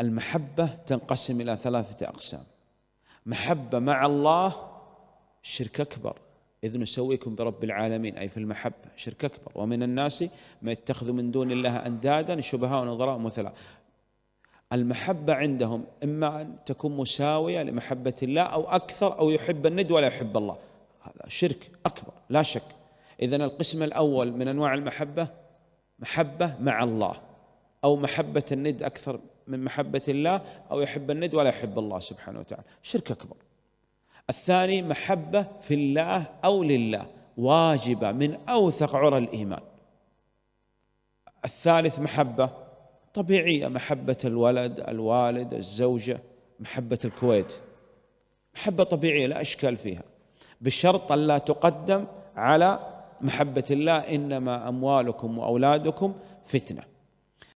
المحبة تنقسم إلى ثلاثة أقسام محبة مع الله شرك أكبر إذ نسويكم برب العالمين أي في المحبة شرك أكبر ومن الناس ما يتخذ من دون الله أندادا شبهاء ونظراء مثلا المحبة عندهم إما أن تكون مساوية لمحبة الله أو أكثر أو يحب الند ولا يحب الله هذا شرك أكبر لا شك إذن القسم الأول من أنواع المحبة محبة مع الله أو محبة الند أكثر من محبة الله أو يحب الند ولا يحب الله سبحانه وتعالى شرك أكبر الثاني محبة في الله أو لله واجبة من أوثق عرى الإيمان الثالث محبة طبيعية محبة الولد الوالد الزوجة محبة الكويت محبة طبيعية لا أشكال فيها بشرط أن لا تقدم على محبة الله إنما أموالكم وأولادكم فتنة